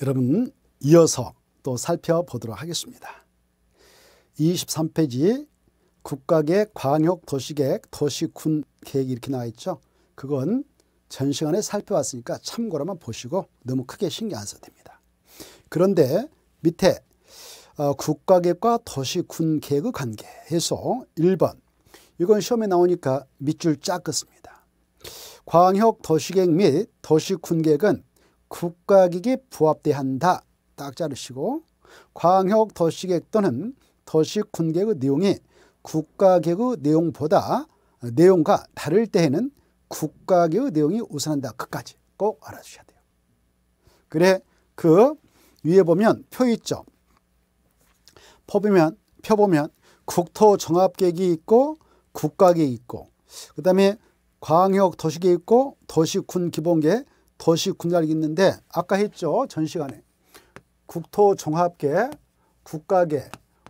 여러분 이어서 또 살펴보도록 하겠습니다. 23페이지 국가계 광역 도시계획 도시군 계획 이렇게 나와 있죠. 그건 전 시간에 살펴봤으니까 참고로만 보시고 너무 크게 신경 안 써도 됩니다. 그런데 밑에 어, 국가계획과 도시군 계획의 관계 해서 1번 이건 시험에 나오니까 밑줄 쫙 긋습니다. 광역 도시계획 및 도시군 계획은 국가기기 부합대한다 딱 자르시고 광역 도시계획 또는 도시군계획의 내용이 국가계획의 내용보다 내용과 다를 때에는 국가계획의 내용이 우선한다 끝까지 꼭 알아주셔야 돼요. 그래 그 위에 보면 표 있죠. 펴 보면 펴 보면 국토종합계획이 있고 국가계획이 있고 그 다음에 광역 도시계획 있고 도시군 기본계획 도시 군락이 있는데 아까 했죠. 전 시간에. 국토종합계, 국가계,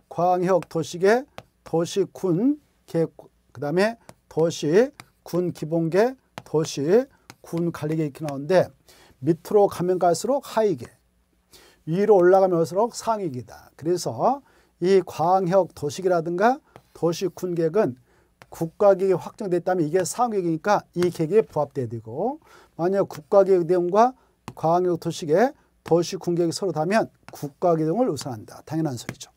광역도시계, 도시군, 계, 그 다음에 도시, 군기본계, 도시, 군관리계 이렇게 나오는데 밑으로 가면 갈수록 하위계, 위로 올라가면 올수록 상위계다. 그래서 이 광역도시계라든가 도시군계획은 국가계획이 확정됐다면 이게 상위계니까 이 계획에 부합돼야 되고 만약 국가계획대응과 광역력 도식의 도시 군계획이 서로다면 국가계획을 우선한다 당연한 소리죠.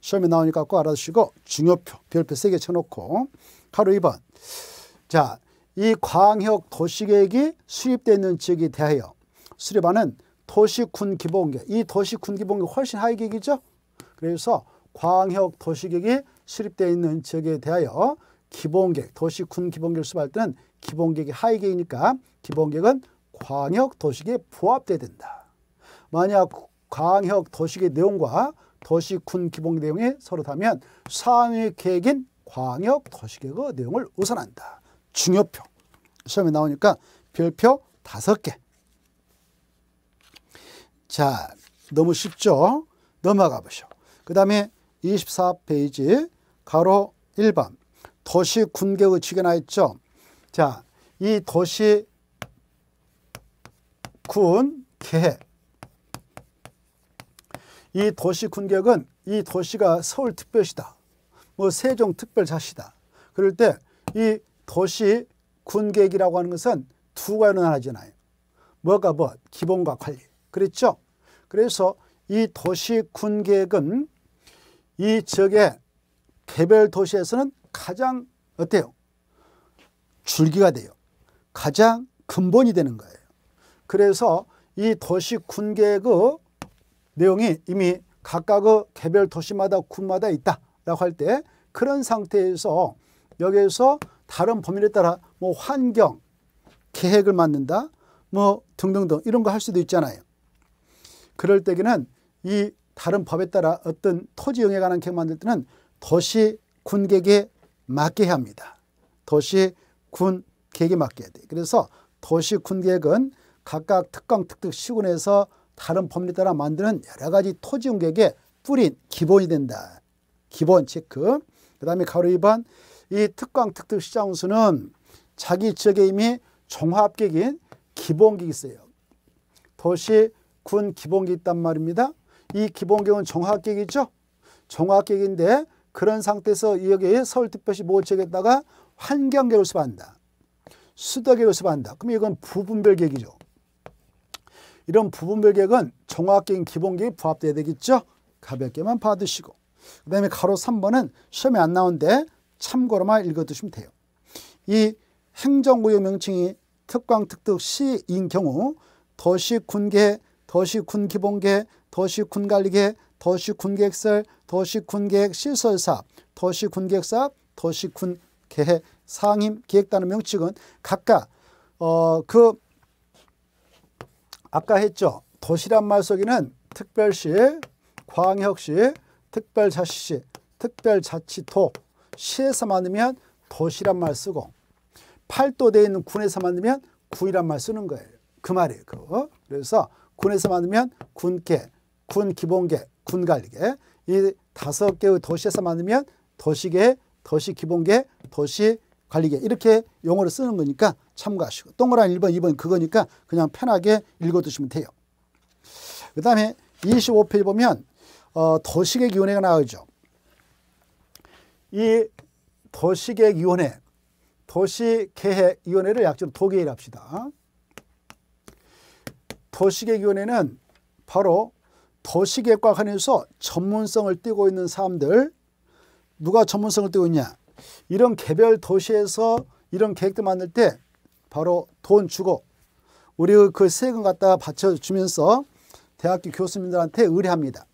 시험에 나오니까 꼭 알아두시고 중요표, 별표 세 개 쳐놓고 바로 2번 자, 이 광역 도시계획이 수립되는 지역에 대하여 수립하는 도시군 기본계획 이 도시군 기본계획 훨씬 하위 계획이죠. 그래서 광역 도시계획이 수립되어 있는 지역에 대하여 기본계획, 도시군 기본계획 수립할 때는 기본계획이 하위계이니까 기본계획은 광역도시계에 부합돼야 된다. 만약 광역도시계 내용과 도시군 기본 내용이 서로 다면 사안 계획인 광역도시계획의 내용을 우선한다. 중요표. 시험에 나오니까 별표 다섯 개. 자, 너무 쉽죠? 넘어가 보시오. 그 다음에 24페이지 가로 1번 도시 군계의 측에 나있죠. 자, 이 도시 군 계획 이 도시 군계획은이 도시가 서울특별시다. 뭐 세종특별자시다. 그럴 때 이 도시 군계획이라고 하는 것은 두 가지로 나뉘잖아요. 뭐가 뭐 기본과 관리. 그렇죠? 그래서 이 도시 군계획은이 지역의 개별 도시에서는 가장 어때요? 줄기가 돼요. 가장 근본이 되는 거예요. 그래서 이 도시 군계의 그 내용이 이미 각각의 그 개별 도시마다 군마다 있다라고 할 때 그런 상태에서 여기에서 다른 범위에 따라 뭐 환경, 계획을 만든다, 뭐 등등등 이런 거 할 수도 있잖아요. 그럴 때에는 이 다른 법에 따라 어떤 토지 영에 관한 계획 만들 때는 도시 군객에 맞게 합니다. 도시 군 계획에 맡겨야 돼. 그래서 도시 군 계획은 각각 특강 특특 시군에서 다른 범위 따라 만드는 여러 가지 토지 공격의 뿌린 기본이 된다. 기본 체크. 그다음에 가로 2번 이 특강 특특 시장수는 자기 지역에 이미 종합계획인 기본계획이 있어요. 도시 군 기본계획이 있단 말입니다. 이 기본계획은 종합계획이죠. 종합계획인데 그런 상태에서 여기에 서울특별시 모지역에다가 환경계로 수반한다. 수도계로 수반한다. 그럼 이건 부분별 계획이죠. 이런 부분별 계획은 정확인 기본 계획 이부합되어야 되겠죠. 가볍게만 봐두시고 그 다음에 가로 3번은 시험에 안 나오는데 참고로만 읽어두시면 돼요. 이 행정구역 명칭이 특광, 특특, 시인 경우 도시 군계, 도시 군기본계, 도시 군관리계, 도시군계획설도시군계획시설사도시군계획사도시군 개해, 상임, 기획단의 명칭은 각각 어, 그 아까 했죠. 도시란 말 속에는 특별시, 광역시, 특별자치시, 특별자치도, 시에서 만들면 도시란 말 쓰고 팔도되어 있는 군에서 만들면 구이란 말 쓰는 거예요. 그 말이에요. 그거. 그래서 군에서 만들면 군계, 군기본계, 군관리계 이 다섯 개의 도시에서 만들면 도시계, 도시 기본계, 도시 관리계 이렇게 용어를 쓰는 거니까 참고하시고 동그란 1번, 2번 그거니까 그냥 편하게 읽어두시면 돼요. 그 다음에 25페이지 보면 어, 도시계기원회가 나오죠. 이도시계획원회 도시계획위원회를 약적으로 도계일 합시다. 도시계획원회는 바로 도시계획과 관해서 전문성을 띠고 있는 사람들, 누가 전문성을 띄고 있냐. 이런 개별 도시에서 이런 계획도 만들 때 바로 돈 주고 우리그 세금 갖다가 받쳐주면서 대학교 교수님들한테 의뢰합니다.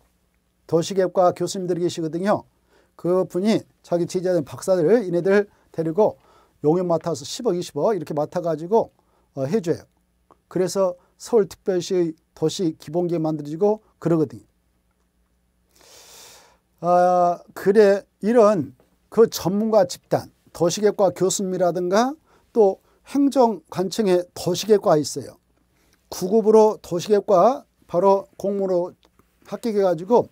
도시계획과 교수님들이 계시거든요. 그분이 자기 제지하는 박사들 이네들 데리고 용역 맡아서 10억 20억 이렇게 맡아가지고 어, 해줘요. 그래서 서울특별시 도시 기본계획 만들어지고 그러거든요. 아, 그래 이런 그 전문가 집단, 도시계과 교수님이라든가 또 행정관청에 도시계과 있어요. 9급으로 도시계과 바로 공무로 합격해가지고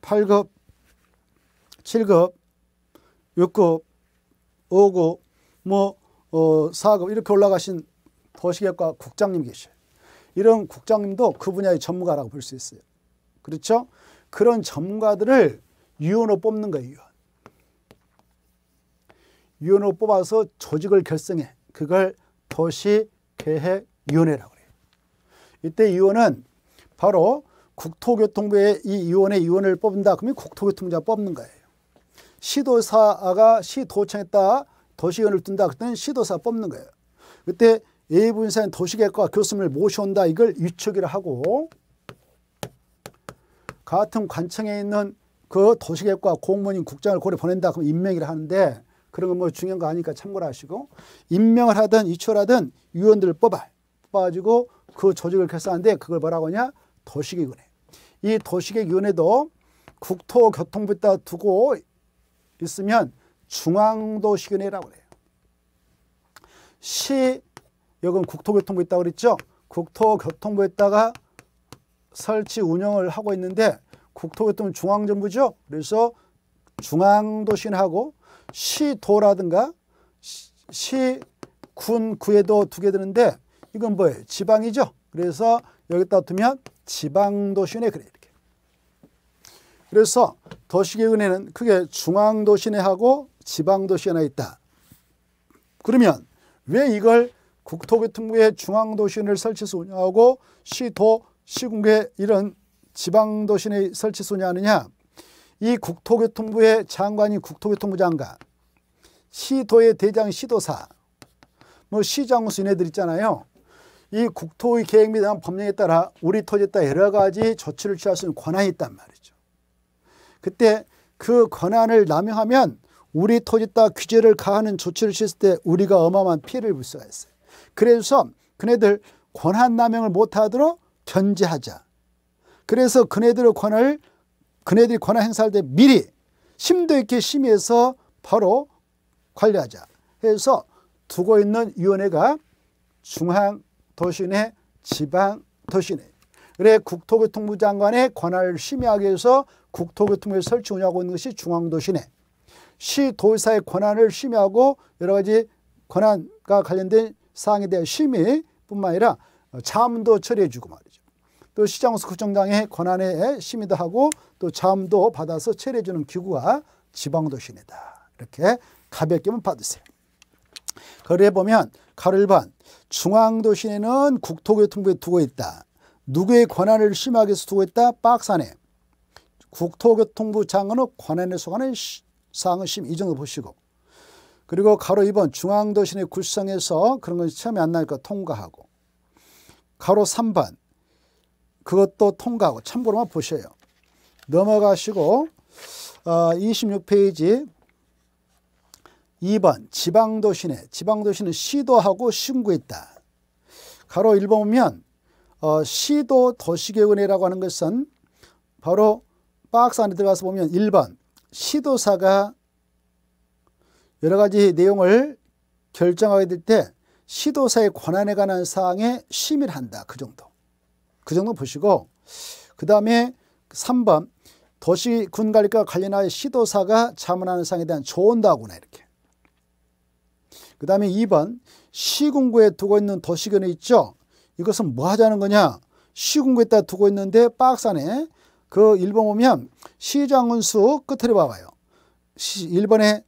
8급, 7급, 6급, 5급, 뭐 어, 4급 이렇게 올라가신 도시계과 국장님 계셔요. 이런 국장님도 그 분야의 전문가라고 볼 수 있어요. 그렇죠? 그런 전문가들을 유언어 뽑는 거예요. 유언. 유언호 뽑아서 조직을 결성해. 그걸 도시계획위원회라고 그래요. 이때 위원은 바로 국토교통부의 이 위원회 위원을 뽑는다. 그러면 국토교통부가 뽑는 거예요. 시도사가 시도청에다 도시위원을 둔다. 그때는 시도사 뽑는 거예요. 그때 예분산 도시계획과 교수님을 모셔온다. 이걸 유축이라 하고 같은 관청에 있는 그 도시계획과 공무원인 국장을 고려 보낸다 그럼 임명이라 하는데 그런 건 뭐 중요한 거 아니니까 참고를 하시고 임명을 하든 이출하든 위원들을 뽑아 뽑아가지고 그 조직을 결성하는데 그걸 뭐라고 하냐 도시계획위원회 이 도시계획위원회도 국토교통부에다 두고 있으면 중앙도시위원회라고 그래요 시 여건 국토교통부 에 있다고 그랬죠 국토교통부에다가 설치 운영을 하고 있는데 국토교통 중앙정부죠. 그래서 중앙도시하고 시도라든가 시, 군, 구에도 두개 드는데 이건 뭐예요? 지방이죠. 그래서 여기다 두면 지방도시네 그래 이렇게. 그래서 도시계획은에는 크게 중앙도시네하고 지방도시 하나 있다. 그러면 왜 이걸 국토교통부에 중앙도시를 설치해서 운영하고 시도, 시군계 이런 지방도시 내 설치 소냐느냐 이 국토교통부의 장관이 국토교통부 장관 시도의 대장 시도사 뭐 시장 수인애들 있잖아요. 이 국토의 계획 및 법령에 따라 우리 토지에 따라 여러 가지 조치를 취할 수 있는 권한이 있단 말이죠. 그때 그 권한을 남용하면 우리 토지 따 규제를 가하는 조치를 취했을 때 우리가 어마어마한 피해를 볼 수가 있어요. 그래서 그네들 권한 남용을 못하도록 견제하자. 그래서 그네들의 권한을 그네들이 권한 행사할 때 미리 심도 있게 심의해서 바로 관리하자 해서 두고 있는 위원회가 중앙도시내 지방도시내 그래 국토교통부 장관의 권한을 심의하기 위해서 국토교통부에 설치 운영하고 있는 것이 중앙도시내 시도의사의 권한을 심의하고 여러 가지 권한과 관련된 사항에 대한 심의뿐만 아니라 어, 자문도 처리해주고 말이에 또시장에서 구청장의 권한에 심의도 하고 또 자음도 받아서 체류해주는 기구가 지방도시입니다. 이렇게 가볍게만 받으세요. 거래 보면 가로 1번 중앙도시에는 국토교통부에 두고 있다. 누구의 권한을 심하게 두고 있다? 박스 에 국토교통부 장관의 권한에 속하는 사항 심이 정도 보시고 그리고 가로 2번 중앙도시내 구성에서 그런 걸 처음에 안 나니까 통과하고 가로 3번 그것도 통과하고 참고로만 보셔요. 넘어가시고 어, 26페이지 2번 지방도시네. 지방도시는 시도하고 신구했다. 가로 1번 보면 어, 시도 도시계획위라고 하는 것은 바로 박스 안에 들어가서 보면 1번 시도사가 여러 가지 내용을 결정하게 될 때 시도사의 권한에 관한 사항에 심의를 한다. 그 정도. 그 정도 보시고 그 다음에 3번 도시 군관리과 관련하여 시도사가 자문하는 사항에 대한 조언도 하구나 이렇게 그 다음에 2번 시군구에 두고 있는 도시견이 있죠 이것은 뭐 하자는 거냐 시군구에다 두고 있는데 박스 안에 그 1번 보면 시장군수 끝으로 봐봐요 1번에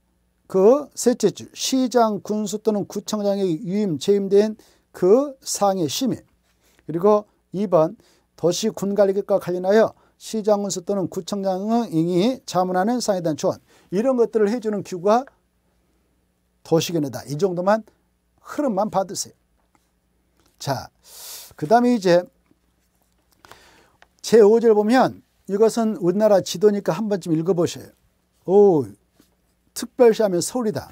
그 셋째 줄 시장 군수 또는 구청장의 위임 재임된 그 상의 심의 그리고 2번 도시 군관리과 관련하여 시장군수 또는 구청장이 자문하는 사회단체원 이런 것들을 해주는 기구가 도시견이다. 이 정도만 흐름만 받으세요. 자, 그 다음에 이제 제5절 보면 이것은 우리나라 지도니까 한 번쯤 읽어보세요 오, 특별시 하면 서울이다.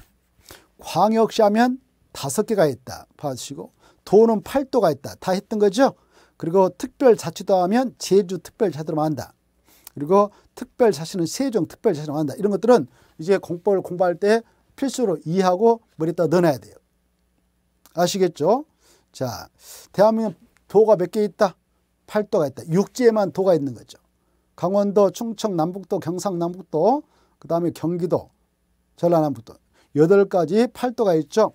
광역시 하면 다섯 개가 있다. 봐주시고 도는 팔도가 있다. 다 했던 거죠? 그리고 특별자치도 하면 제주특별자치로 한다. 그리고 특별자치는 세종특별자치로 한다. 이런 것들은 이제 공법을 공부할 때 필수로 이해하고 머리에다 넣어놔야 돼요. 아시겠죠? 자, 대한민국 도가 몇 개 있다? 8도가 있다. 육지에만 도가 있는 거죠. 강원도, 충청, 남북도, 경상, 남북도, 그 다음에 경기도, 전라남북도. 여덟 가지 8도가 있죠.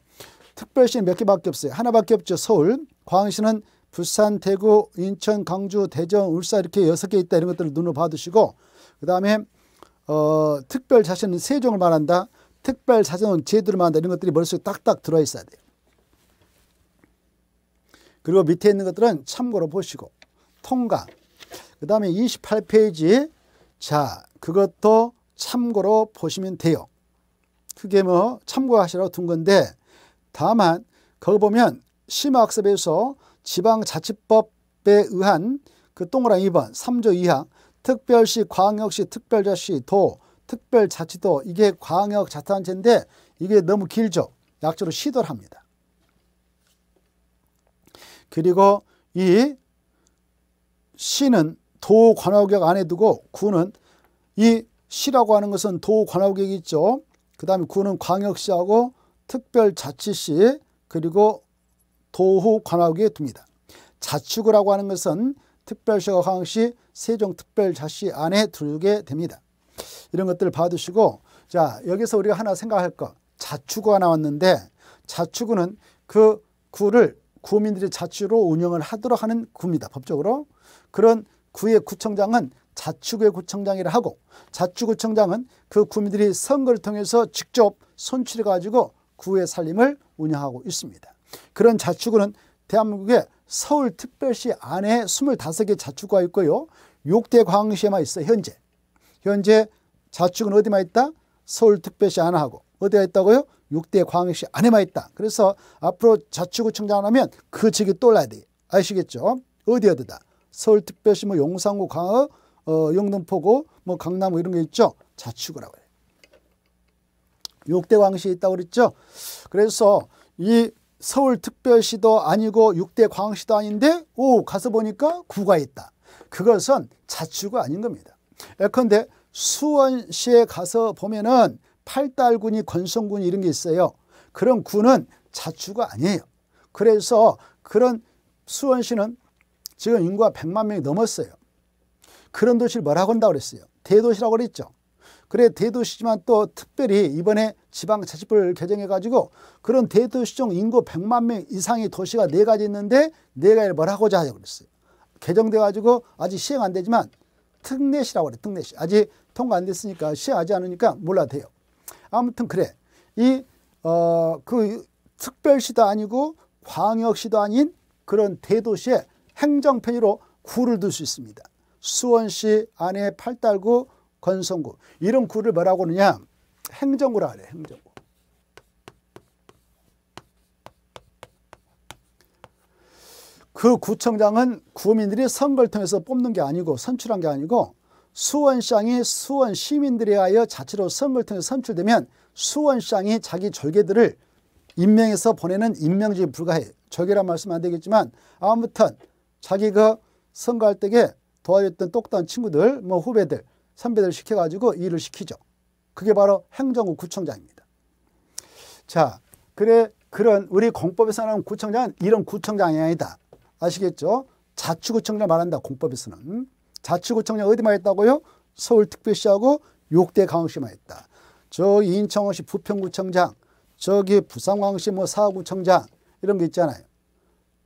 특별시는 몇 개밖에 없어요. 하나밖에 없죠. 서울. 광역시는 불산, 대구, 인천, 강주, 대전, 울산 이렇게 여섯 개 있다 이런 것들을 눈으로 봐두시고 그 다음에 어, 특별 자신은 세 종을 말한다. 특별 자정은 제도를 말한다. 이런 것들이 머릿속에 딱딱 들어있어야 돼요. 그리고 밑에 있는 것들은 참고로 보시고 통과 그 다음에 28페이지 자 그것도 참고로 보시면 돼요. 그게 뭐 참고하시라고 둔 건데 다만 거기 보면 심화학습에서 지방자치법에 의한 그 동그라미 2번 3조 2항 특별시, 광역시, 특별자치 도, 특별자치도 이게 광역자치단체인데 이게 너무 길죠. 약자로 시도를 합니다. 그리고 이 시는 도 관할구역 안에 두고 구는 이 시라고 하는 것은 도 관할구역이 있죠. 그 다음에 구는 광역시하고 특별자치시 그리고 도호 관하국에 둡니다. 자축을 하고 하는 것은 특별시와 화왕시 세종특별자시 안에 두게 됩니다. 이런 것들을 봐두시고 자 여기서 우리가 하나 생각할 거 자축어가 나왔는데 자축어는 그 구를 구민들이 자치로 운영을 하도록 하는 구입니다. 법적으로 그런 구의 구청장은 자축의 구청장이라 하고 자축구청장은 그 구민들이 선거를 통해서 직접 손출해 가지고 구의 살림을 운영하고 있습니다. 그런 자축은 대한민국의 서울특별시 안에 25개 자치구가 있고요. 6대 광시에만 있어 현재. 현재 자치구 어디만 있다? 서울특별시 안하고 어디가 있다고요? 6대 광역시 안에만 있다. 그래서 앞으로 자치구청장 하면 그 지역이 떠올라야 돼. 아시겠죠? 어디 어디다. 서울특별시 뭐 용산구 광역, 어, 영등포구 뭐 강남 뭐 이런 게 있죠. 자치구라고 해요. 6대 광역시에 있다고 그랬죠. 그래서 이 서울특별시도 아니고 6대 광시도 아닌데 오 가서 보니까 구가 있다. 그것은 자치구가 아닌 겁니다. 예컨대 수원시에 가서 보면은 팔달군이 권성군 이런 게 있어요. 그런 군은 자치구 아니에요. 그래서 그런 수원시는 지금 인구가 100만 명이 넘었어요. 그런 도시를 뭐라고 한다고 그랬어요? 대도시라고 그랬죠. 그래 대도시지만 또 특별히 이번에 지방자치법을 개정해가지고 그런 대도시중 인구 100만 명 이상의 도시가 네 가지 있는데 네 가지를 뭐라고자 하냐고 그랬어요. 개정돼가지고 아직 시행 안 되지만 특례시라고 그래 특례시. 아직 통과 안 됐으니까 시행하지 않으니까 몰라 돼요. 아무튼 그래. 이, 어, 그 특별시도 아니고 광역시도 아닌 그런 대도시에 행정편의로 구를 둘 수 있습니다. 수원시 안에 팔달구, 건성구 이런 구를 뭐라고 하느냐 행정구라 그래, 행정구. 그 구청장은 구민들이 선거를 통해서 뽑는 게 아니고 선출한 게 아니고 수원시장이 수원 시민들에 하여 자체로 선거를 통해 선출되면 수원시장이 자기 절개들을 임명해서 보내는 임명직에 불과해. 절개란 말씀안 되겠지만 아무튼 자기가 그 선거할 때에 도와줬던 똑똑 친구들, 뭐 후배들, 선배들 시켜가지고 일을 시키죠. 그게 바로 행정구 구청장입니다. 자, 그래 그런 우리 공법에서 나온 구청장은 이런 구청장이 아니다. 아시겠죠? 자치구청장 말한다. 공법에서는. 자치구청장 어디만 했다고요? 서울특별시하고 6대 강원시만 했다. 저 인천시 부평구청장, 저기 부산광시 뭐 사구청장 이런 게 있잖아요.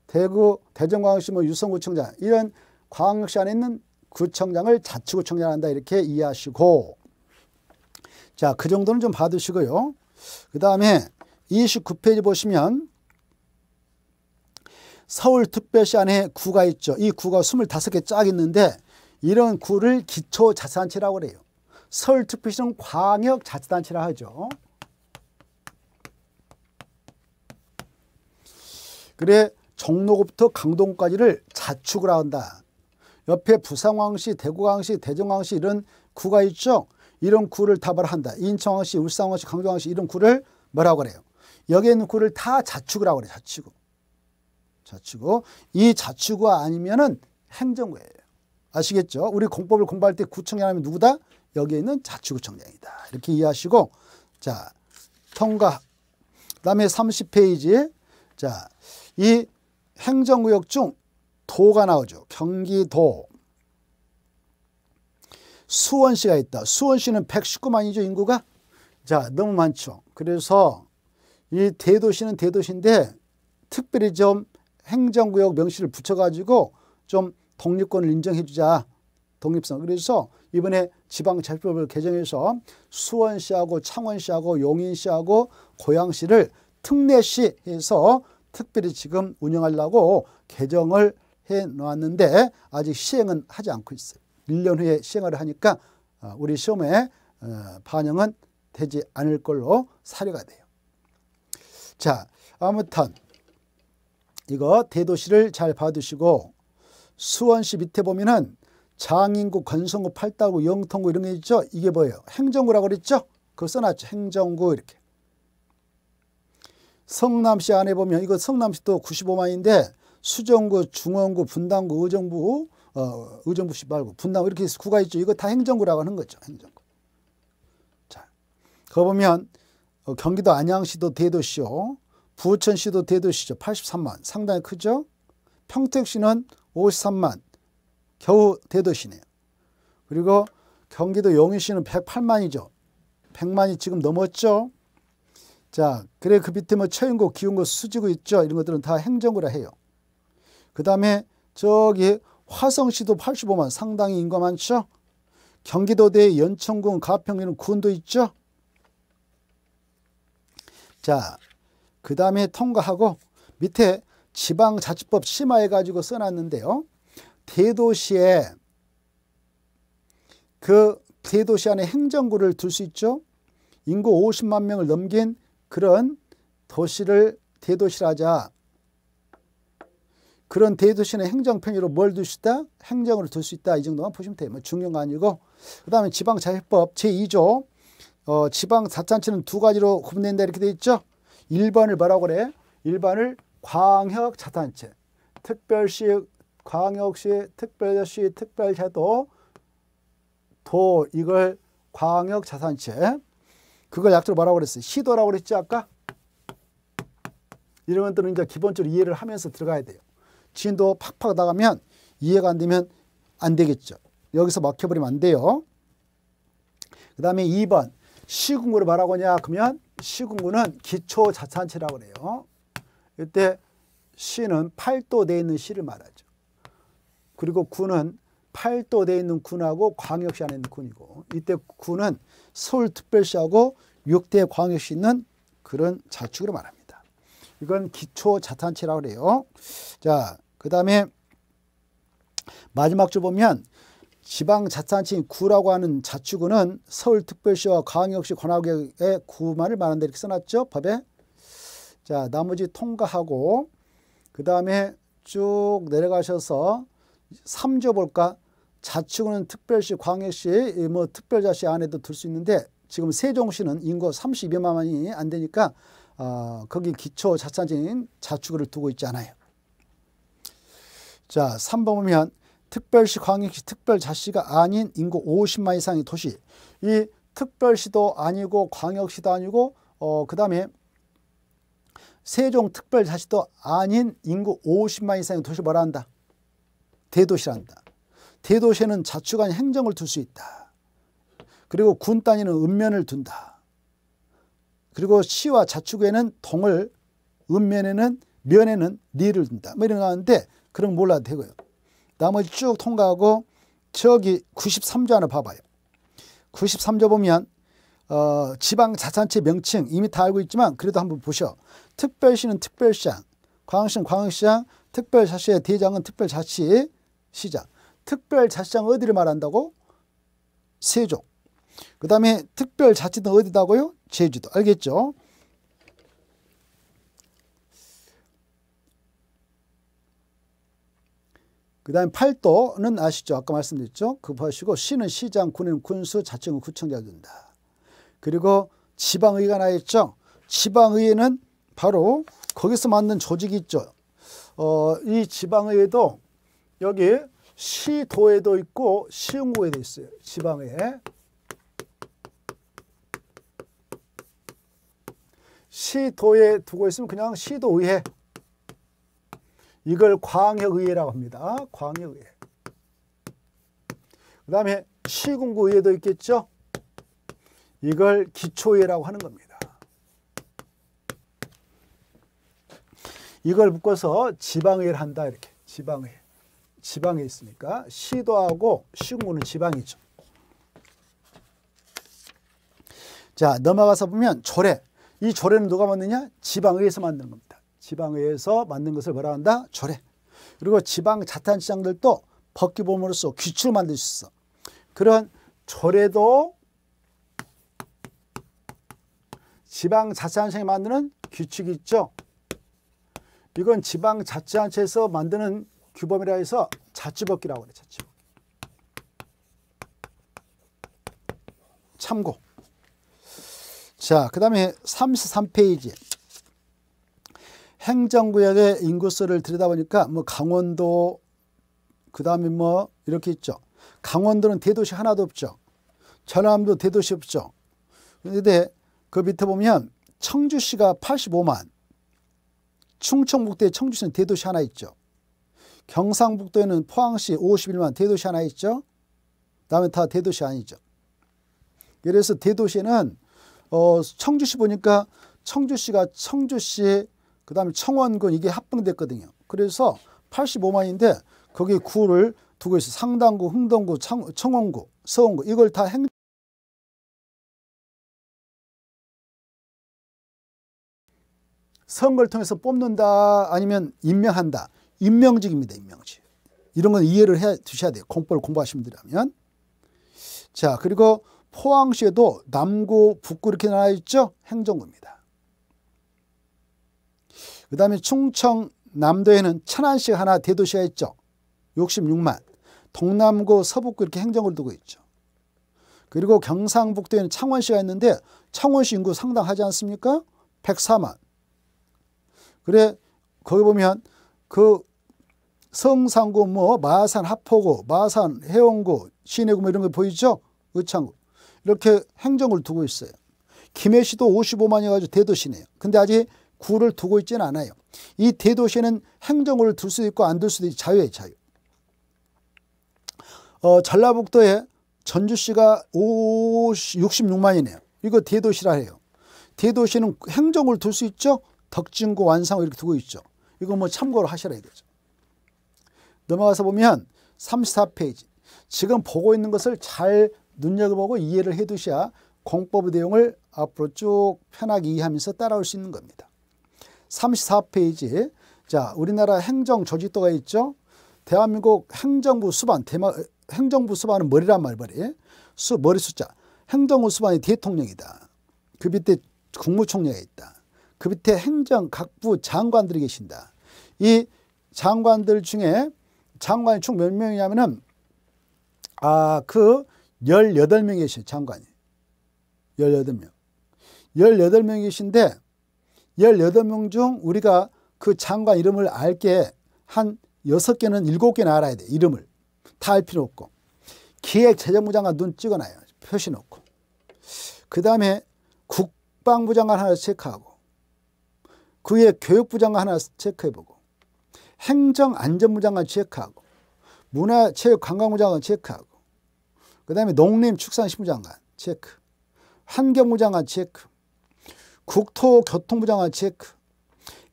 대구, 대전광시 뭐 유성구청장 이런 광역시 안에 있는 구청장을 자치구청장 한다 이렇게 이해하시고 자, 그 정도는 좀받으시고요그 다음에 29페이지 보시면 서울특별시 안에 구가 있죠. 이 구가 25개 쫙 있는데 이런 구를 기초자치단체라고 그래요. 서울특별시는 광역자치단체라 하죠. 그래 종로부터 강동까지를 자축을 한다. 옆에 부산광시, 대구광시, 대정광시 이런 구가 있죠. 이런 구를 타발 한다. 인천시울산시강정시 이런 구를 뭐라고 그래요? 여기에 있는 구를 다 자치구라고 그래요. 자치구. 자치구. 이 자치구가 아니면은 행정구예요. 아시겠죠? 우리 공법을 공부할 때 구청장 하면 누구다? 여기에 있는 자치구청장이다. 이렇게 이해하시고 자, 통과. 그다음에 30페이지. 자, 이 행정구역 중 도가 나오죠. 경기도. 수원시가 있다. 수원시는 119만이죠, 인구가? 자, 너무 많죠. 그래서 이 대도시는 대도시인데 특별히 좀 행정구역 명시를 붙여가지고 좀 독립권을 인정해주자. 독립성. 그래서 이번에 지방자치법을 개정해서 수원시하고 창원시하고 용인시하고 고양시를 특례시 해서 특별히 지금 운영하려고 개정을 해 놓았는데 아직 시행은 하지 않고 있어요. 1년 후에 시행을 하니까 어, 우리 시험에 어, 반영은 되지 않을 걸로 사료가 돼요. 자, 아무튼 이거 대도시를 잘 봐두시고 수원시 밑에 보면은 장인구, 건성구, 팔다구, 영통구 이런 게 있죠. 이게 뭐예요? 행정구라고 그랬죠? 그거 써놨죠. 행정구 이렇게. 성남시 안에 보면 이거 성남시도 95만인데 수정구, 중원구, 분당구, 의정부, 어, 의정부 시 말고 분당 이렇게 구가 있죠. 이거 다 행정구라고 하는 거죠. 행정구. 자, 그 보면 어, 경기도 안양시도 대도시요. 부천시도 대도시죠. 83만. 상당히 크죠. 평택시는 53만. 겨우 대도시네요. 그리고 경기도 용인시는 108만이죠. 100만이 지금 넘었죠. 자, 그래 그 밑에 뭐 처인고, 기운고, 수지고 있죠. 이런 것들은 다 행정구라 해요. 그 다음에 저기 화성시도 85만 상당히 인구 많죠. 경기도대 연천군 가평에는 군도 있죠. 자, 그 다음에 통과하고 밑에 지방자치법 심화해가지고 써놨는데요. 대도시에 그 대도시 안에 행정구를 둘 수 있죠. 인구 50만 명을 넘긴 그런 도시를 대도시라 하 그런 대도시는 행정편의로 뭘 둘 수 있다? 행정으로 둘 수 있다. 이 정도만 보시면 돼요. 뭐 중요한 거 아니고. 그 다음에 지방자치법 제2조 어, 지방자치는두 가지로 구분된다 이렇게 돼 있죠. 1번을 뭐라고 그래? 1번을 광역자치단체, 특별시, 광역시, 특별시, 특별제도, 도 이걸 광역자산체 그걸 약자로 뭐라고 그랬어요? 시도라고 그랬지 아까? 이런 것들은 이제 기본적으로 이해를 하면서 들어가야 돼요. 진도 팍팍 나가면 이해가 안 되면 안 되겠죠. 여기서 막혀버리면 안 돼요. 그 다음에 2번 시군구를 말하고냐 그러면 시군구는 기초자치체라고 그래요. 이때 시는 8도 돼 있는 시를 말하죠. 그리고 구는 8도 돼 있는 군하고 광역시 안에 있는 군이고 이때 군은 서울특별시하고 6대 광역시 있는 그런 자축으로 말합니다. 이건 기초자치체라고 그래요. 자, 그 다음에 마지막 주 보면 지방자치단체인 구라고 하는 자치구는 서울특별시와 광역시 권할구역의 구만을 말한다 이렇게 써놨죠 법에 자 나머지 통과하고 그 다음에 쭉 내려가셔서 3조 볼까 자치구는 특별시 광역시 뭐 특별자치 안에도 들수 있는데 지금 세종시는 인구 32만 원이안 되니까 어, 거기 기초 자치단체인 자치구를 두고 있지 않아요 자, 3번 보면 특별시, 광역시, 특별자치가 아닌 인구 50만 이상의 도시. 이 특별시도 아니고 광역시도 아니고 어, 그다음에 세종특별자치도 아닌 인구 50만 이상의 도시 뭐라 한다? 대도시란다. 대도시에는 자치관 행정을 둘 수 있다. 그리고 군 단위는 읍면을 둔다. 그리고 시와 자치구에는 동을, 읍면에는 면에는 리를 둔다. 뭐 이런 거 하는데 그런 거 몰라도 되고요. 나머지 쭉 통과하고 저기 93조 하나 봐봐요. 93조 보면 어, 지방자산체 명칭 이미 다 알고 있지만 그래도 한번 보셔. 특별시는 특별시장, 광역시는 광역시장, 특별자치의 대장은 특별자치 시장. 특별자치장 어디를 말한다고? 세종. 그 다음에 특별자치는 어디다고요? 제주도. 알겠죠? 그 다음에 팔도는 아시죠? 아까 말씀드렸죠? 그 보시고 시는 시장, 군은 군수, 자칭은 구청자 된다. 그리고 지방의가 나있죠? 지방의회는 바로 거기서 만든 조직이 있죠. 어, 이 지방의회도 여기 시도에도 있고 시흥구에도 있어요. 지방의회. 시도에 두고 있으면 그냥 시도의회 이걸 광역의회라고 합니다. 광역의회. 그 다음에 시군구의회도 있겠죠. 이걸 기초의회라고 하는 겁니다. 이걸 묶어서 지방의회를 한다 이렇게 지방의회. 지방에 있으니까 시도하고 시군구는 지방이죠. 자 넘어가서 보면 조례. 이 조례는 누가 만드냐? 지방의회에서 만드는 겁니다. 지방의회에서 만든 것을 뭐라 한다? 조례. 그리고 지방 자탄시장들도 법규범으로써 규칙을 만들 수 있어. 그런 조례도 지방 자치단체에 만드는 규칙이 있죠. 이건 지방 자치단체에서 만드는 규범이라 해서 자치법규라고 그래. 자 참고. 자, 그다음에 33페이지. 행정구역의 인구수를 들여다보니까 뭐 강원도 그다음에 뭐 이렇게 있죠. 강원도는 대도시 하나도 없죠. 전남도 대도시 없죠. 그런데 그 밑에 보면 청주시가 85만 충청북도에 청주시는 대도시 하나 있죠. 경상북도에는 포항시 51만 대도시 하나 있죠. 다음에 다 대도시 아니죠. 그래서 대도시는 어, 청주시 보니까 청주시가 청주시 그 다음에 청원군 이게 합병됐거든요. 그래서 85만인데 거기 구를 두고 있어 상당구, 흥동구, 청, 청원구, 서원구 이걸 다 행. 선거를 통해서 뽑는다 아니면 임명한다. 임명직입니다. 임명직. 이런 건 이해를 해 두셔야 돼요. 공법을 공부하시면 되라면. 자 그리고 포항시에도 남구, 북구 이렇게 나와 있죠. 행정구입니다. 그 다음에 충청남도에는 천안시 하나 대도시가 있죠. 66만. 동남구, 서북구 이렇게 행정을 두고 있죠. 그리고 경상북도에는 창원시가 있는데 창원시 인구 상당하지 않습니까? 104만. 그래 거기 보면 그 성산구 뭐 마산 합포구, 마산 해원구, 시내구 뭐 이런 거 보이죠? 의창구. 이렇게 행정을 두고 있어요. 김해시도 55만이 가지고 대도시네요. 근데 아직 구를 두고 있지는 않아요. 이대도시는 행정구를 둘 수도 있고 안 둘 수도 있고 자유의 자유. 어, 전라북도에 전주시가 66만이네요. 이거 대도시라 해요. 대도시는 행정을 둘수 있죠. 덕진구 완상 이렇게 두고 있죠. 이거 뭐 참고로 하시라 이거죠. 넘어가서 보면 34페이지. 지금 보고 있는 것을 잘 눈여겨보고 이해를 해두셔야 공법의 내용을 앞으로 쭉 편하게 이해하면서 따라올 수 있는 겁니다. 34페이지 자 우리나라 행정조직도가 있죠. 대한민국 행정부 수반 대마, 행정부 수반은 머리란 말 머리 수 머리 숫자 행정부 수반이 대통령이다. 그 밑에 국무총리가 있다. 그 밑에 행정 각부 장관들이 계신다. 이 장관들 중에 장관이 총 몇 명이냐면은 아그 18명이 계신 장관이 18명 18명이 계신데 18명 중 우리가 그 장관 이름을 알게 한 6개는 7개는 알아야 돼. 이름을. 다 알 필요 없고. 기획재정부 장관 눈 찍어놔요. 표시 놓고. 그 다음에 국방부 장관 하나 체크하고 그 위에 교육부 장관 하나 체크해보고 행정안전부 장관 체크하고 문화체육관광부 장관 체크하고 그 다음에 농림축산식부 장관 체크 환경부 장관 체크 국토교통부장관 체크,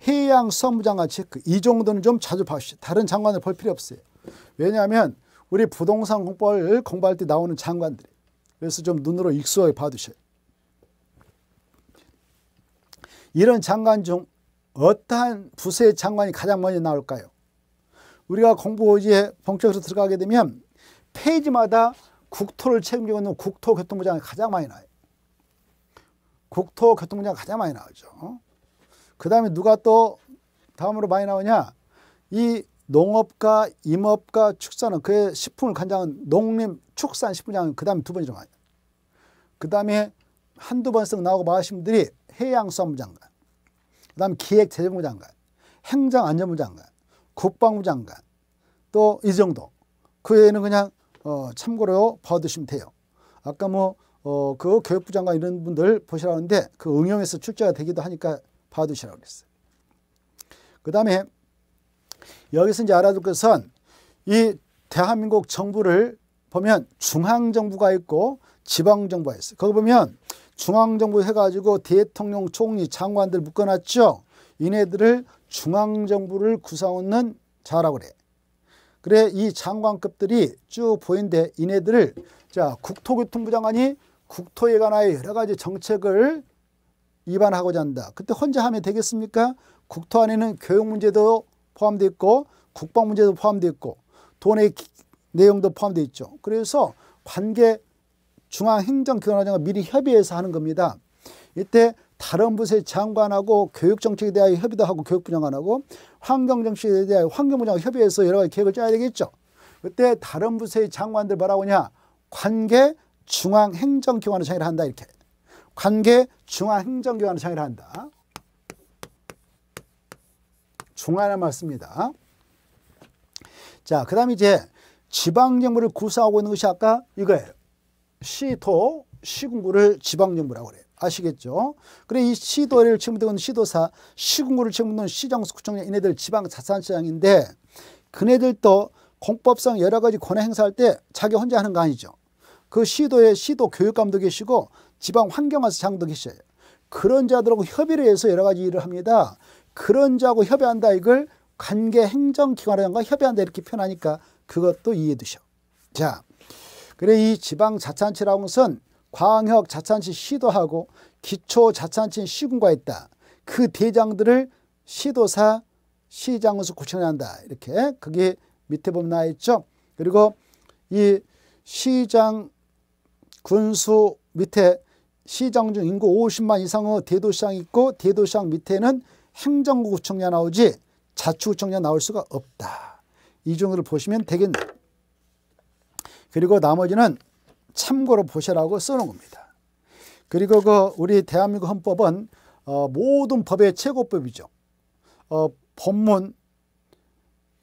해양수산부장관 체크 이 정도는 좀 자주 봐주시오. 다른 장관을 볼 필요 없어요. 왜냐하면 우리 부동산 공법을 공부할 때 나오는 장관들 그래서 좀 눈으로 익숙하게 봐두셔요. 이런 장관 중 어떠한 부서의 장관이 가장 먼저 나올까요? 우리가 공부에 본격적으로 들어가게 되면 페이지마다 국토를 책임지고 있는 국토교통부장이 가장 많이 나와요. 국토교통부장 가장 많이 나오죠. 어? 그 다음에 누가 또 다음으로 많이 나오냐? 이 농업과 임업과 축산은 그의 식품을 관장은 농림, 축산, 식품장 은그 다음에 두 번째로 많이 그 다음에 한두 번씩 나오고 마신 분들이 해양수산부 장관, 그 다음 에 기획재정부 장관, 행정안전부 장관, 국방부 장관 또 이 정도 그 외에는 그냥 어 참고로 봐두시면 돼요. 아까 뭐 어, 그 교육부 장관 이런 분들 보시라는데 그응용해서 출제가 되기도 하니까 봐두시라고 그랬어요. 그 다음에 여기서 이제 알아둘 것은 이 대한민국 정부를 보면 중앙정부가 있고 지방정부가 있어요. 거기 보면 중앙정부 해가지고 대통령, 총리, 장관들 묶어놨죠. 이네들을 중앙정부를 구성하는 자라고 그래. 그래 이 장관급들이 쭉 보인데 이네들을 자 국토교통부 장관이 국토에 관하여 여러 가지 정책을 입안하고자 한다. 그때 혼자 하면 되겠습니까? 국토 안에는 교육 문제도 포함되어 있고 국방 문제도 포함되어 있고 돈의 내용도 포함되어 있죠. 그래서 관계 중앙행정기관장과 미리 협의해서 하는 겁니다. 이때 다른 부서의 장관하고 교육정책에 대하여 협의도 하고 교육부 장관하고 환경정책에 대하여 환경부 장관 협의해서 여러 가지 계획을 짜야 되겠죠. 그때 다른 부서의 장관들 뭐라고 하냐. 관계 중앙행정기관의 장애를 한다 이렇게 관계 중앙행정기관의 장애를 한다 중앙이라는 말씀입니다 자그 다음 에 이제 지방정부를 구사하고 있는 것이 아까 이거예요 시도 시군구를 지방정부라고 그래요 아시겠죠? 그래 이 시도를 책임지는 시도사, 시군구를 책임지는 시정구청장 이네들 지방 자산시장인데 그네들도 공법상 여러 가지 권한 행사할 때 자기 혼자 하는 거 아니죠? 그 시도의 시도 교육감도계시고 지방 환경화수 장도계셔요 그런 자들하고 협의를 해서 여러 가지 일을 합니다. 그런 자하고 협의한다 이걸 관계 행정기관과 협의한다 이렇게 표현하니까 그것도 이해해 두셔. 자, 그래 이 지방 자치단체라는 것은 광역 자치단체 시도하고 기초 자치단체 시군과 있다. 그 대장들을 시도사 시장으로서 구청해야 한다. 이렇게 그게 밑에 보면 나와 있죠. 그리고 이 시장 군수 밑에 시장 중 인구 50만 이상의 대도시장 있고 대도시장 밑에는 행정구청장 나오지 자치구청장 나올 수가 없다. 이 정도를 보시면 되겠네. 그리고 나머지는 참고로 보시라고 써놓은 겁니다. 그리고 그 우리 대한민국 헌법은 어, 모든 법의 최고법이죠. 어, 본문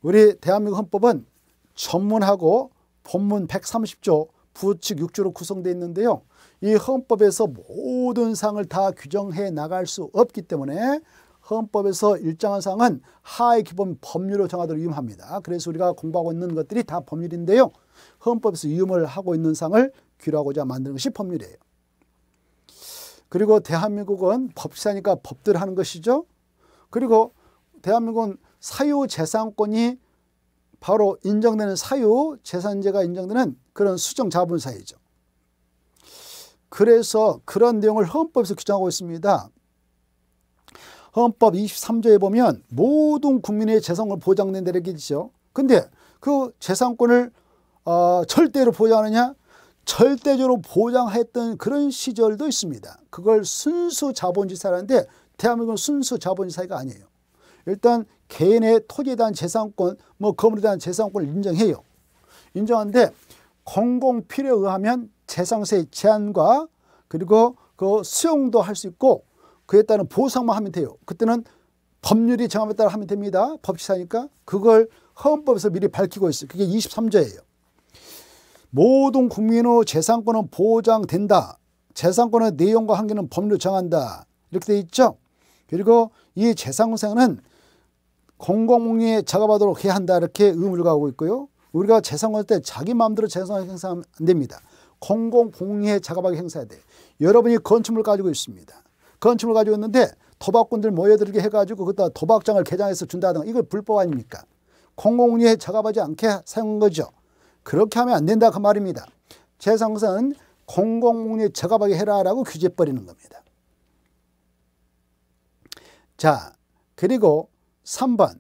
우리 대한민국 헌법은 전문하고 본문 130조 부칙 6조로 구성되어 있는데요. 이 헌법에서 모든 상을 다 규정해 나갈 수 없기 때문에 헌법에서 일정한 사항은 하의 기본 법률로 정하도록 위음합니다 그래서 우리가 공부하고 있는 것들이 다 법률인데요. 헌법에서 위음을 하고 있는 상을 규하고자 율 만드는 것이 법률이에요. 그리고 대한민국은 법사니까 법들 하는 것이죠. 그리고 대한민국은 사유재산권이 바로 인정되는 사유재산제가 인정되는 그런 수정 자본사이죠. 그래서 그런 내용을 헌법에서 규정하고 있습니다. 헌법 23조에 보면 모든 국민의 재산권 보장된 대력기죠 근데 그 재산권을 어, 절대로 보장하느냐? 절대적으로 보장했던 그런 시절도 있습니다. 그걸 순수 자본주의 사회인데 대한민국은 순수 자본주의 사회가 아니에요. 일단 개인의 토지에 대한 재산권, 뭐 건물에 대한 재산권을 인정해요. 인정한데 공공필에 요 의하면 재산세의 제한과 그리고 그 수용도 할 수 있고 그에 따른 보상만 하면 돼요. 그때는 법률이 정함에 따라 하면 됩니다. 법치사니까 그걸 헌법에서 미리 밝히고 있어요. 그게 23조예요. 모든 국민의 재산권은 보장된다. 재산권의 내용과 한계는 법률 정한다. 이렇게 돼 있죠. 그리고 이 재산권세는 공공목리에 작업하도록 해야 한다. 이렇게 의무를 가하고 있고요. 우리가 재산할 때 자기 마음대로 재산 행사하면 안 됩니다. 공공공의 작업하게 행사해야 돼 여러분이 건축물 가지고 있습니다. 건축물 가지고 있는데 도박꾼들 모여들게 해가지고 그다 도박장을 개장해서 준다든가 이걸 불법 아닙니까? 공공의에 작업하지 않게 사용한 거죠. 그렇게 하면 안 된다 그 말입니다. 재산은 공공공의에 작업하게 해라라고 규제버리는 겁니다. 자 그리고 3번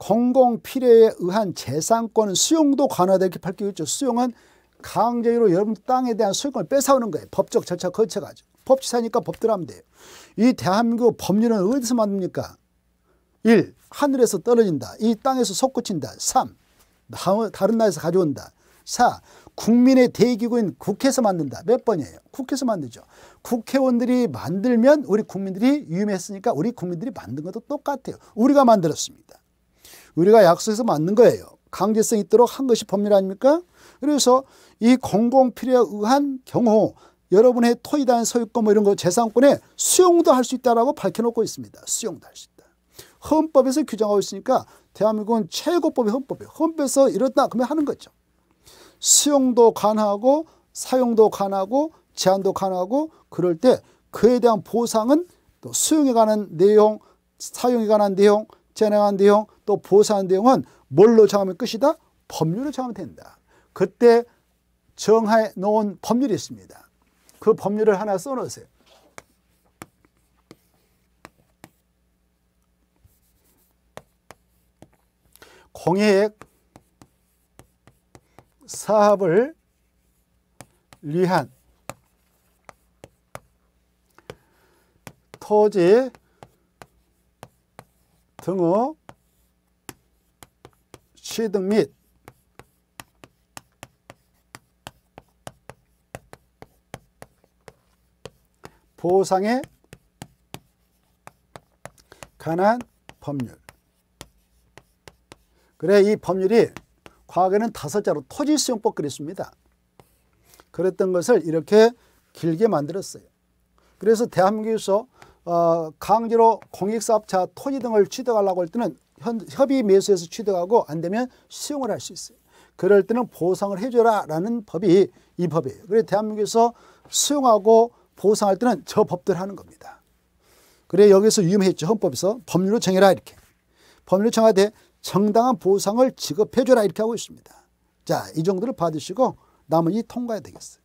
공공필해에 의한 재산권 수용도 관하다 이렇게 밝혀있죠. 수용은 강제로 여러분 땅에 대한 수유권을 뺏어오는 거예요. 법적 절차 거쳐가지고. 법치사니까 법대로 하면 돼요. 이 대한민국 법률은 어디서 만듭니까? 1. 하늘에서 떨어진다. 이 땅에서 솟구친다. 3. 다른 나라에서 가져온다. 4. 국민의 대기구인 국회에서 만든다. 몇 번이에요? 국회에서 만들죠. 국회의원들이 만들면 우리 국민들이 유임했으니까 우리 국민들이 만든 것도 똑같아요. 우리가 만들었습니다. 우리가 약속해서 맞는 거예요. 강제성 있도록 한 것이 법률 아닙니까? 그래서 이 공공필요에 의한 경호, 여러분의 토의단 소유권 뭐 이런 거 재산권에 수용도 할 수 있다라고 밝혀놓고 있습니다. 수용도 할 수 있다. 헌법에서 규정하고 있으니까 대한민국은 최고법이 헌법이에요. 헌법에서 이렇다 그러면 하는 거죠. 수용도 가능하고 사용도 가능하고 제한도 가능하고 그럴 때 그에 대한 보상은 또 수용에 관한 내용, 사용에 관한 내용 재량한 내용 또보상한 내용은 뭘로 정하면 끝이다? 법률로 정하면 된다. 그때 정해 놓은 법률이 있습니다. 그 법률을 하나 써놓으세요. 공예 사업을 위한 토지 등어, 취득 및 보상에 관한 법률 그래 이 법률이 과거에는 다섯 자로 토지수용법 그랬습니다. 그랬던 것을 이렇게 길게 만들었어요. 그래서 대한민국에서 어, 강제로 공익사업자 토지 등을 취득하려고 할 때는 현, 협의 매수에서 취득하고 안 되면 수용을 할 수 있어요. 그럴 때는 보상을 해줘라 라는 법이 이 법이에요. 그래서 대한민국에서 수용하고 보상할 때는 저법들 하는 겁니다. 그래 여기서 위험했죠. 헌법에서 법률로 정해라 이렇게. 법률로 정하되 정당한 보상을 지급해줘라 이렇게 하고 있습니다. 자, 이 정도를 받으시고 나머지 통과해야 되겠어요.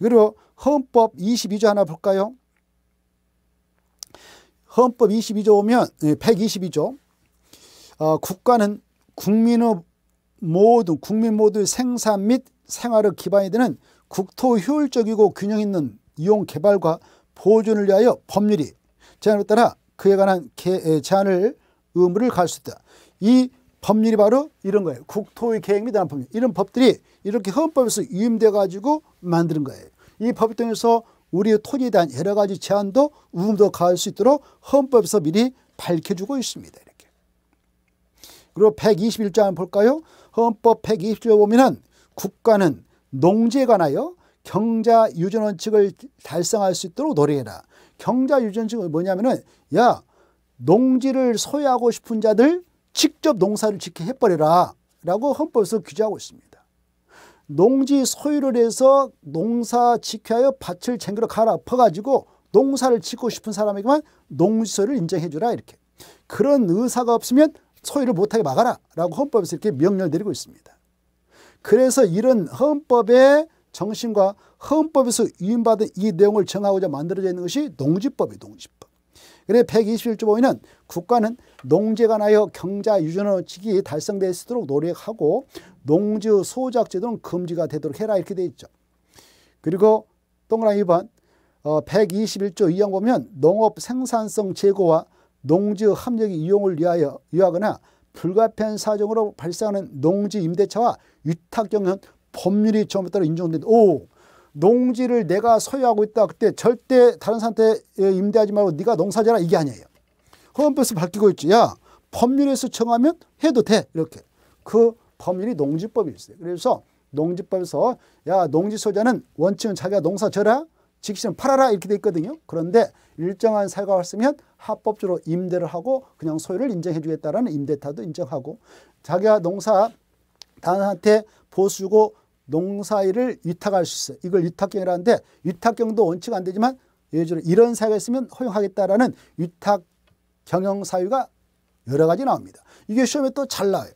그리고 헌법 22조 하나 볼까요? 헌법 22조 오면 122조 예, 어, 국가는 국민의 모든 국민 모두의 생산 및생활을 기반이 되는 국토 효율적이고 균형 있는 이용 개발과 보존을 위하여 법률이 제한에 따라 그에 관한 개, 제한을 의무를 가할 수 있다. 이 법률이 바로 이런 거예요. 국토의 계획 및 안법률. 이런 법들이 이렇게 헌법에서 유임돼 가지고 만드는 거예요. 이 법을 통해서 우리의 토지에 대한 여러 가지 제한도 우금도 가할 수 있도록 헌법에서 미리 밝혀주고 있습니다. 이렇게. 그리고 121조 한 볼까요? 헌법 120조 보면은 국가는 농지에 관하여 경자 유전 원칙을 달성할 수 있도록 노력해라. 경자 유전 원칙은 뭐냐면은 야 농지를 소유하고 싶은 자들 직접 농사를 지켜 해버려라 라고 헌법에서 규제하고 있습니다. 농지 소유를 해서 농사 지켜여 밭을 쟁그러 갈아퍼가지고 농사를 짓고 싶은 사람에게만 농지소유를 인정해주라 이렇게 그런 의사가 없으면 소유를 못하게 막아라 라고 헌법에서 이렇게 명령을 내리고 있습니다. 그래서 이런 헌법의 정신과 헌법에서 위임받은이 내용을 정하고자 만들어져 있는 것이 농지법이에요. 농지법. 그래 121조 보에는 국가는 농재가 나여 경자 유전의 원칙이 달성될 수 있도록 노력하고 농지 소작 제도는 금지가 되도록 해라 이렇게 돼 있죠. 그리고 동그라미 2번 어, 121조 2항 보면 농업 생산성 제고와 농지 합력의 이용을 위하여 유하거나 불가피한 사정으로 발생하는 농지 임대차와 위탁 경영 법률이 처음에 따라 인정된 오 농지를 내가 소유하고 있다. 그때 절대 다른 사람한테 임대하지 말고 네가 농사져라 이게 아니에요. 헌법에서 밝히고 있지. 야 법률에서 청하면 해도 돼 이렇게. 그 법률이 농지법이 있어요. 그래서 농지법에서 야 농지 소유자는 원칙은 자기가 농사 져라 직시는 팔아라 이렇게 돼 있거든요. 그런데 일정한 사유가 왔으면 합법적으로 임대를 하고 그냥 소유를 인정해 주겠다라는 임대타도 인정하고 자기가 농사 단한테 보수고 농사일을 위탁할 수 있어요. 이걸 위탁경이라는데 위탁경도 원칙 안 되지만 예를 들어 이런 사유가 있으면 허용하겠다라는 위탁 경영 사유가 여러 가지 나옵니다. 이게 시험에 또 잘 나와요.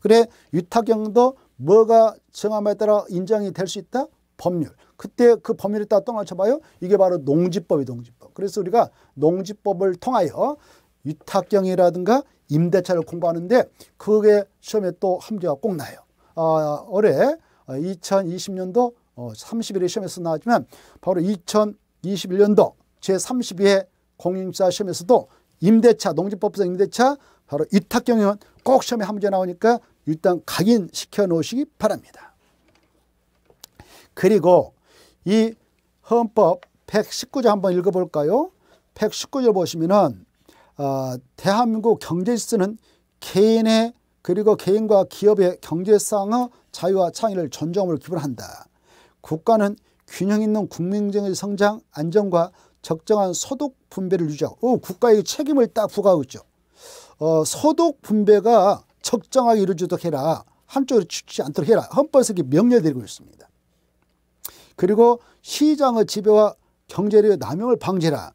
그래 위탁경도 뭐가 정함에 따라 인정이 될 수 있다? 법률. 그때 그 법률에 따라 떠맞춰봐요. 이게 바로 농지법이 농지법. 그래서 우리가 농지법을 통하여 위탁경이라든가 임대차를 공부하는데 그게 시험에 또 함재가 꼭 나요. 아, 올해 2020년도 어, 30일에 어, 시험에서 나왔지만 바로 2021년도 제32회 공인사 시험에서도 임대차 농지법상 임대차 바로 위탁 경영은 꼭 시험에 한 문제 나오니까 일단 각인시켜 놓으시기 바랍니다. 그리고 이 헌법 119조 한번 읽어볼까요? 119조 보시면은 어, 대한민국 경제지수는 개인의 그리고 개인과 기업의 경제상의 자유와 창의를 존중함을 기본한다. 국가는 균형 있는 국민적인 성장, 안정과 적정한 소득 분배를 유지하고 오, 국가의 책임을 딱 부과하죠. 어, 소득 분배가 적정하게 이루어지도록 해라. 한쪽으로 치지 않도록 해라. 헌법에서 명령드리고 있습니다. 그리고 시장의 지배와 경제력의 남용을 방지해라.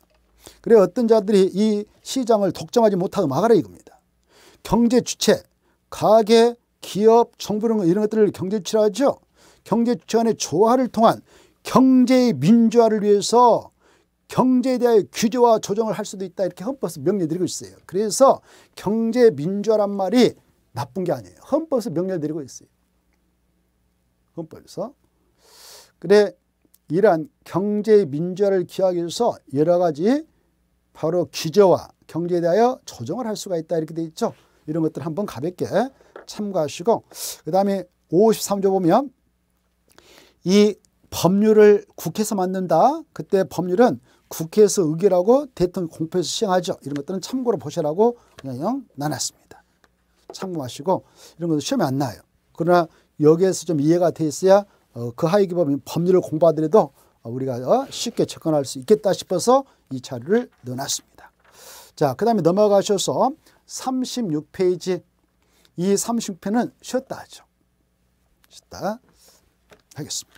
그래 어떤 자들이 이 시장을 독점하지 못하도 막아라 이겁니다. 경제 주체, 가계, 기업, 정부 이런 것들을 경제치라 하죠. 경제치원의 조화를 통한 경제의 민주화를 위해서 경제에 대해 규제와 조정을 할 수도 있다 이렇게 헌법에서 명령드리고 있어요. 그래서 경제 민주화란 말이 나쁜 게 아니에요. 헌법에서 명령드리고 있어요. 헌법에서. 그래 이러한 경제 민주화를 기하기 위해서 여러 가지 바로 규제와 경제에 대하여 조정을 할 수가 있다 이렇게 돼 있죠. 이런 것들 한번 가볍게 참고하시고 그 다음에 53조 보면 이 법률을 국회에서 만든다. 그때 법률은 국회에서 의결하고 대통령 공표에서 시행하죠. 이런 것들은 참고로 보시라고 그냥 나눴습니다. 참고하시고 이런 것도 시험에 안 나요. 와 그러나 여기에서 좀 이해가 돼 있어야 어, 그 하위 기법인 법률을 공부하더라도 어, 우리가 어, 쉽게 접근할 수 있겠다 싶어서 이 자료를 넣어놨습니다. 자, 그 다음에 넘어가셔서 36페이지 이 36페는 쉬었다 하죠. 쉬었다 하겠습니다.